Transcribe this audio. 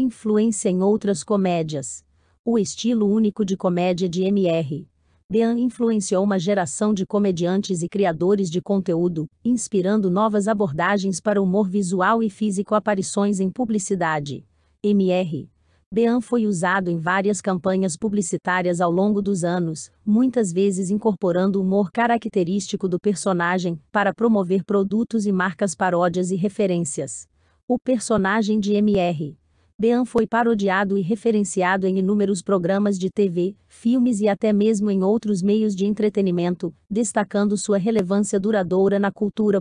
influência em outras comédias. O estilo único de comédia de M.R. Dean influenciou uma geração de comediantes e criadores de conteúdo, inspirando novas abordagens para humor visual e físico aparições em publicidade. MR. Dean foi usado em várias campanhas publicitárias ao longo dos anos, muitas vezes incorporando o humor característico do personagem para promover produtos e marcas paródias e referências. O personagem de MR. Bean foi parodiado e referenciado em inúmeros programas de TV, filmes e até mesmo em outros meios de entretenimento, destacando sua relevância duradoura na cultura